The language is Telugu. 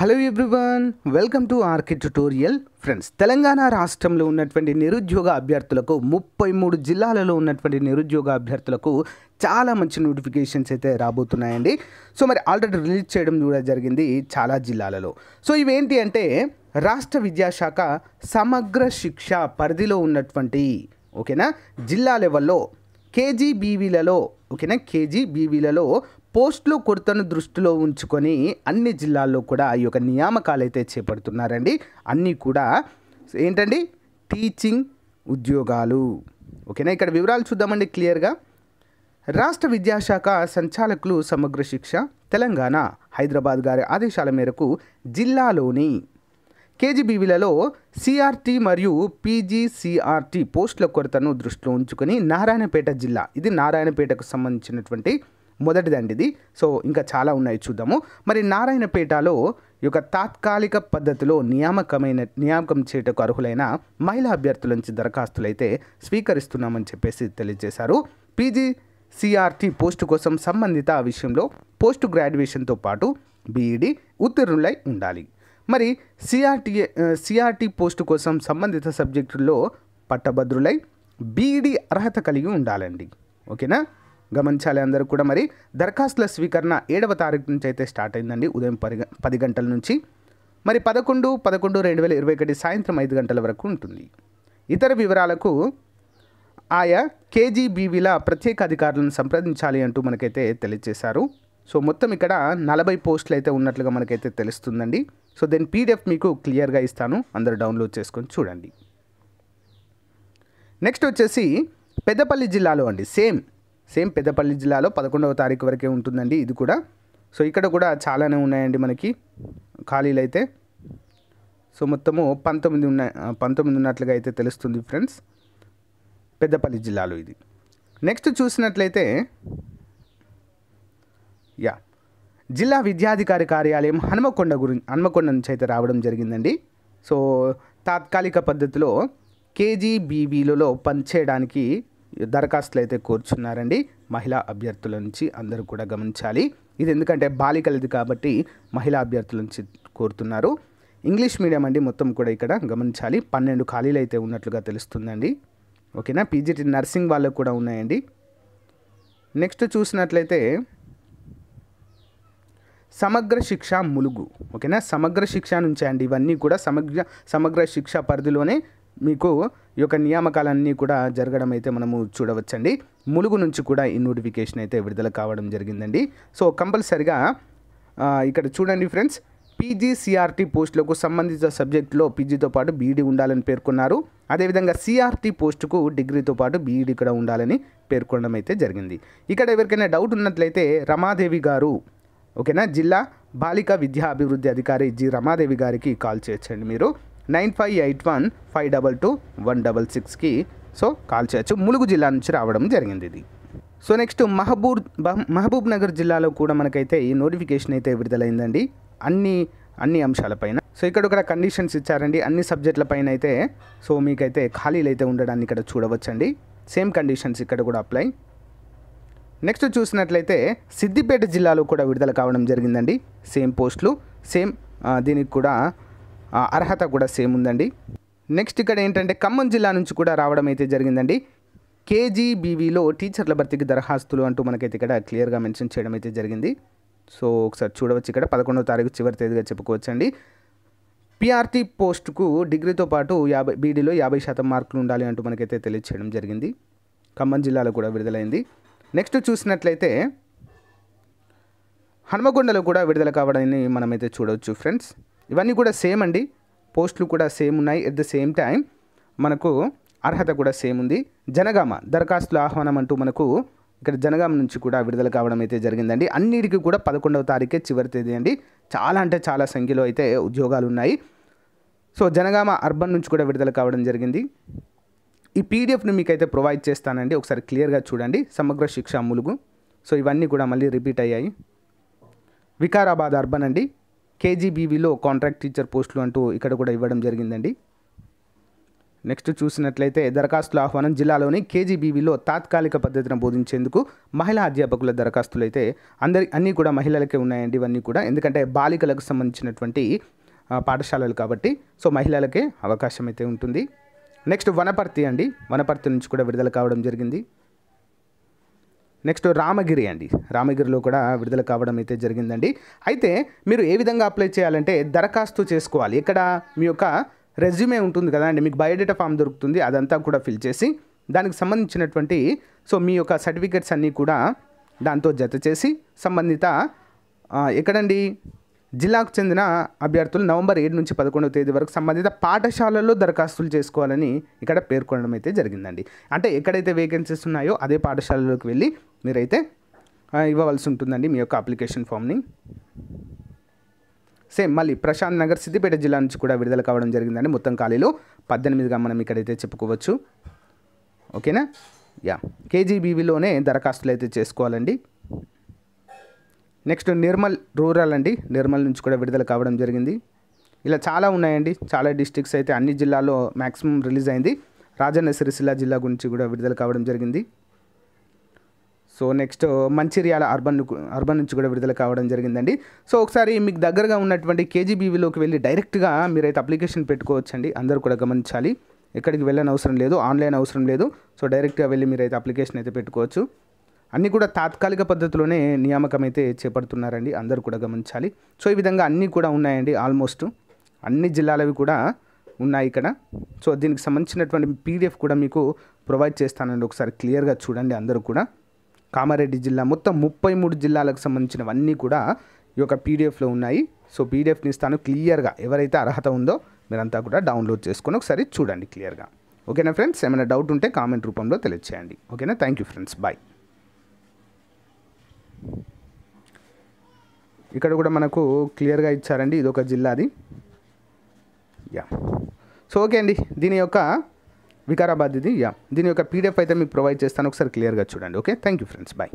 హలో ఎవ్రీవన్ వెల్కమ్ టు ఆర్కి ట్యుటోరియల్ ఫ్రెండ్స్ తెలంగాణ రాష్ట్రంలో ఉన్నటువంటి నిరుద్యోగ అభ్యర్థులకు ముప్పై మూడు జిల్లాలలో ఉన్నటువంటి నిరుద్యోగ అభ్యర్థులకు చాలా మంచి నోటిఫికేషన్స్ అయితే రాబోతున్నాయండి సో మరి ఆల్రెడీ రిలీజ్ చేయడం కూడా జరిగింది చాలా జిల్లాలలో సో ఇవేంటి అంటే రాష్ట్ర విద్యాశాఖ సమగ్ర శిక్ష పరిధిలో ఉన్నటువంటి ఓకేనా జిల్లా లెవెల్లో కేజీబీవీలలో ఓకేనా కేజీబీవీలలో పోస్టులు కొరతను దృష్టిలో ఉంచుకొని అన్ని జిల్లాల్లో కూడా ఈ యొక్క నియామకాలు అయితే చేపడుతున్నారండి అన్నీ కూడా ఏంటండి టీచింగ్ ఉద్యోగాలు ఓకేనా ఇక్కడ వివరాలు చూద్దామండి క్లియర్గా రాష్ట్ర విద్యాశాఖ సంచాలకులు సమగ్ర శిక్ష తెలంగాణ హైదరాబాద్ గారి ఆదేశాల మేరకు జిల్లాలోని కేజీబీవీలలో సిఆర్టీ మరియు పీజీసీఆర్టీ పోస్టుల కొరతను దృష్టిలో ఉంచుకొని నారాయణపేట జిల్లా ఇది నారాయణపేటకు సంబంధించినటువంటి మొదటిదండి ఇది సో ఇంకా చాలా ఉన్నాయి చూద్దాము మరి నారాయణపేటలో యొక్క తాత్కాలిక పద్ధతిలో నియామకమైన నియామకం చేయటకు అర్హులైన మహిళా అభ్యర్థుల నుంచి దరఖాస్తులైతే స్వీకరిస్తున్నామని చెప్పేసి తెలియజేశారు పీజీ సిఆర్టీ పోస్టు కోసం సంబంధిత విషయంలో పోస్ట్ గ్రాడ్యుయేషన్తో పాటు బీఈడి ఉత్తీర్ణులై ఉండాలి మరి సిఆర్టీ సిఆర్టీ పోస్టు కోసం సంబంధిత సబ్జెక్టుల్లో పట్టభద్రులై బీఈడి అర్హత కలిగి ఉండాలండి ఓకేనా గమనించాలి అందరూ కూడా మరి దరఖాస్తుల స్వీకరణ ఏడవ తారీఖు నుంచి అయితే స్టార్ట్ అయిందండి ఉదయం పది పది గంటల నుంచి మరి పదకొండు పదకొండు రెండు వేల ఇరవై ఒకటి సాయంత్రం ఐదు గంటల వరకు ఉంటుంది ఇతర వివరాలకు ఆయా కేజీబీవీల ప్రత్యేక అధికారులను సంప్రదించాలి అంటూ మనకైతే తెలియజేశారు సో మొత్తం ఇక్కడ నలభై పోస్టులు అయితే ఉన్నట్లుగా మనకైతే తెలుస్తుందండి సో దీని పీడిఎఫ్ మీకు క్లియర్గా ఇస్తాను అందరూ డౌన్లోడ్ చేసుకొని చూడండి నెక్స్ట్ వచ్చేసి పెద్దపల్లి జిల్లాలో అండి సేమ్ సేమ్ పెద్దపల్లి జిల్లాలో పదకొండవ తారీఖు వరకే ఉంటుందండి ఇది కూడా సో ఇక్కడ కూడా చాలానే ఉన్నాయండి మనకి ఖాళీలు అయితే సో మొత్తము పంతొమ్మిది ఉన్న పంతొమ్మిది ఉన్నట్లుగా అయితే తెలుస్తుంది ఫ్రెండ్స్ పెద్దపల్లి జిల్లాలో ఇది నెక్స్ట్ చూసినట్లయితే యా జిల్లా విద్యాధికారి కార్యాలయం హనుమకొండ గురించి హనుమకొండ నుంచి అయితే రావడం జరిగిందండి సో తాత్కాలిక పద్ధతిలో కేజీబీవీలలో పనిచేయడానికి దరఖాస్తులు అయితే కోరుచున్నారండి మహిళా అభ్యర్థుల నుంచి అందరూ కూడా గమనించాలి ఇది ఎందుకంటే బాలికలది కాబట్టి మహిళా అభ్యర్థుల నుంచి కోరుతున్నారు ఇంగ్లీష్ మీడియం అండి మొత్తం కూడా ఇక్కడ గమనించాలి పన్నెండు ఖాళీలు అయితే ఉన్నట్లుగా తెలుస్తుందండి ఓకేనా పీజీటీ నర్సింగ్ వాళ్ళకు కూడా ఉన్నాయండి నెక్స్ట్ చూసినట్లయితే సమగ్ర శిక్ష ములుగు ఓకేనా సమగ్ర శిక్ష నుంచి అండి ఇవన్నీ కూడా సమగ్ర సమగ్ర శిక్ష పరిధిలోనే మీకు ఈ యొక్క నియామకాలన్నీ కూడా జరగడం అయితే మనము చూడవచ్చండి ములుగు నుంచి కూడా ఈ నోటిఫికేషన్ అయితే విడుదల కావడం జరిగిందండి సో కంపల్సరిగా ఇక్కడ చూడండి ఫ్రెండ్స్ పీజీ సిఆర్టీ పోస్టులకు సంబంధిత సబ్జెక్టులో పీజీతో పాటు బీఈడీ e ఉండాలని పేర్కొన్నారు అదేవిధంగా సిఆర్టీ పోస్టుకు డిగ్రీతో పాటు బీఈడీ e కూడా ఉండాలని పేర్కొనడం అయితే జరిగింది ఇక్కడ ఎవరికైనా డౌట్ ఉన్నట్లయితే రమాదేవి గారు ఓకేనా జిల్లా బాలిక విద్యా అభివృద్ధి అధికారి జి రమాదేవి గారికి కాల్ చేయొచ్చండి మీరు nine five eight one five double two one double సిక్స్కి సో కాల్ చేయొచ్చు ములుగు జిల్లా నుంచి రావడం జరిగింది ఇది so next Mahabub Mahabubnagar జిల్లాలో కూడా మనకైతే ఈ నోటిఫికేషన్ అయితే విడుదలైందండి అన్ని అన్ని అంశాలపైన సో ఇక్కడ ఒక కండిషన్స్ ఇచ్చారండి అన్ని సబ్జెక్టులపైన అయితే సో మీకైతే ఖాళీలు అయితే ఉండడాన్ని ఇక్కడ చూడవచ్చండి సేమ్ కండిషన్స్ ఇక్కడ కూడా అప్లై నెక్స్ట్ చూసినట్లయితే సిద్దిపేట జిల్లాలో కూడా విడుదల కావడం జరిగిందండి సేమ్ పోస్టులు సేమ్ దీనికి కూడా అర్హత కూడా సేమ్ ఉందండి నెక్స్ట్ ఇక్కడ ఏంటంటే ఖమ్మం జిల్లా నుంచి కూడా రావడం అయితే జరిగిందండి కేజీబీవీలో టీచర్ల భర్తీకి దరఖాస్తులు అంటూ మనకైతే ఇక్కడ క్లియర్గా మెన్షన్ చేయడం అయితే జరిగింది సో ఒకసారి చూడవచ్చు ఇక్కడ పదకొండవ తారీఖు చివరి తేదీగా చెప్పుకోవచ్చండి పిఆర్టీ పోస్టుకు డిగ్రీతో పాటు యాభై బీడీలో యాభై శాతం మార్కులు ఉండాలి అంటూ మనకైతే తెలియచేయడం జరిగింది ఖమ్మం జిల్లాలో కూడా విడుదలైంది నెక్స్ట్ చూసినట్లయితే హనుమగొండలో కూడా విడుదల కావడాన్ని మనమైతే చూడవచ్చు ఫ్రెండ్స్ ఇవన్నీ కూడా సేమ్ అండి పోస్టులు కూడా సేమ్ ఉన్నాయి ఎట్ ద సేమ్ టైం మనకు అర్హత కూడా సేమ్ ఉంది జనగామ దరఖాస్తుల ఆహ్వానం అంటూ మనకు ఇక్కడ జనగామ నుంచి కూడా విడుదల కావడం అయితే జరిగిందండి అన్నిటికీ కూడా పదకొండవ తారీఖే చివరి తేదీ అండి చాలా అంటే చాలా సంఖ్యలో అయితే ఉద్యోగాలు ఉన్నాయి సో జనగామ అర్బన్ నుంచి కూడా విడుదల కావడం జరిగింది ఈ పీడిఎఫ్ను అయితే ప్రొవైడ్ చేస్తానండి ఒకసారి క్లియర్గా చూడండి సమగ్ర శిక్ష ములుగు సో ఇవన్నీ కూడా మళ్ళీ రిపీట్ అయ్యాయి వికారాబాద్ అర్బన్ అండి కేజీబీవీలో కాంట్రాక్ట్ టీచర్ పోస్టులు అంటూ ఇక్కడ కూడా ఇవ్వడం జరిగిందండి నెక్స్ట్ చూసినట్లయితే దరఖాస్తుల ఆహ్వానం జిల్లాలోని కేజీబీవీలో తాత్కాలిక పద్ధతిని బోధించేందుకు మహిళా అధ్యాపకుల దరఖాస్తులు అయితే అందరి అన్నీ కూడా మహిళలకే ఉన్నాయండి ఇవన్నీ కూడా ఎందుకంటే బాలికలకు సంబంధించినటువంటి పాఠశాలలు కాబట్టి సో మహిళలకే అవకాశం అయితే ఉంటుంది నెక్స్ట్ వనపర్తి అండి వనపర్తి నుంచి కూడా విడుదల కావడం జరిగింది నెక్స్ట్ రామగిరి అండి రామగిరిలో కూడా విడుదల కావడం అయితే జరిగిందండి అయితే మీరు ఏ విధంగా అప్లై చేయాలంటే దరఖాస్తు చేసుకోవాలి ఇక్కడ మీ యొక్క రెజ్యూమే ఉంటుంది కదండి మీకు బయోడేటా ఫామ్ దొరుకుతుంది అదంతా కూడా ఫిల్ చేసి దానికి సంబంధించినటువంటి సో మీ యొక్క సర్టిఫికెట్స్ అన్నీ కూడా దాంతో జత చేసి సంబంధిత ఎక్కడండి జిల్లాకు చెందిన అభ్యర్థులు నవంబర్ ఏడు నుంచి పదకొండవ తేదీ వరకు సంబంధిత పాఠశాలల్లో దరఖాస్తులు చేసుకోవాలని ఇక్కడ పేర్కొనడం అయితే జరిగిందండి అంటే ఎక్కడైతే వేకెన్సీస్ ఉన్నాయో అదే పాఠశాలలోకి వెళ్ళి మీరైతే ఇవ్వవలసి ఉంటుందండి మీ యొక్క అప్లికేషన్ ఫామ్ని సేమ్ మళ్ళీ ప్రశాంత్ నగర్ సిద్దిపేట జిల్లా నుంచి కూడా విడుదల కావడం జరిగిందండి మొత్తం ఖాళీలు పద్దెనిమిదిగా మనం ఇక్కడైతే చెప్పుకోవచ్చు ఓకేనా యా కేజీబీవీలోనే దరఖాస్తులు అయితే చేసుకోవాలండి నెక్స్ట్ నిర్మల్ రూరల్ అండి నిర్మల్ నుంచి కూడా విడుదల కావడం జరిగింది ఇలా చాలా ఉన్నాయండి చాలా డిస్ట్రిక్ట్స్ అయితే అన్ని జిల్లాల్లో మ్యాక్సిమం రిలీజ్ అయింది రాజన్న సిరిసిల్ల జిల్లా గురించి కూడా విడుదల కావడం జరిగింది so next Mancherial urban urban నుంచి కూడా విడుదల కావడం జరిగిందండి సో ఒకసారి మీకు దగ్గరగా ఉన్నటువంటి కేజీబీవీలోకి వెళ్ళి డైరెక్ట్గా మీరైతే అప్లికేషన్ పెట్టుకోవచ్చండి అందరూ కూడా గమనించాలి ఎక్కడికి వెళ్ళని అవసరం లేదు ఆన్లైన్ అవసరం లేదు సో డైరెక్ట్గా వెళ్ళి మీరైతే అప్లికేషన్ అయితే పెట్టుకోవచ్చు అన్నీ కూడా తాత్కాలిక పద్ధతిలోనే నియామకం అయితే చేపడుతున్నారండి అందరూ కూడా గమనించాలి సో ఈ విధంగా అన్నీ కూడా ఉన్నాయండి ఆల్మోస్ట్ అన్ని జిల్లాలవి కూడా ఉన్నాయి ఇక్కడ సో దీనికి సంబంధించినటువంటి పీడిఎఫ్ కూడా మీకు ప్రొవైడ్ చేస్తానండి ఒకసారి క్లియర్గా చూడండి అందరూ కూడా కామారెడ్డి జిల్లా మొత్తం ముప్పై మూడు జిల్లాలకు సంబంధించినవన్నీ కూడా ఈ యొక్క పీడిఎఫ్లో ఉన్నాయి సో పీడిఎఫ్ని ఇస్తాను క్లియర్గా ఎవరైతే అర్హత ఉందో మీరంతా కూడా డౌన్లోడ్ చేసుకొని ఒకసారి చూడండి క్లియర్గా ఓకేనా ఫ్రెండ్స్ ఏమైనా డౌట్ ఉంటే కామెంట్ రూపంలో తెలియచేయండి ఓకేనా థ్యాంక్ యూ ఫ్రెండ్స్ బాయ్ ఇక్కడ కూడా మనకు క్లియర్గా ఇచ్చారండి ఇది ఒక జిల్లాది యా సో ఓకే అండి దీని యొక్క వికారాబాద్ ఇది యా దీని యొక్క పీడిఎఫ్ అయితే మీకు ప్రొవైడ్ చేస్తాను ఒకసారి క్లియర్గా చూడండి okay thank you friends bye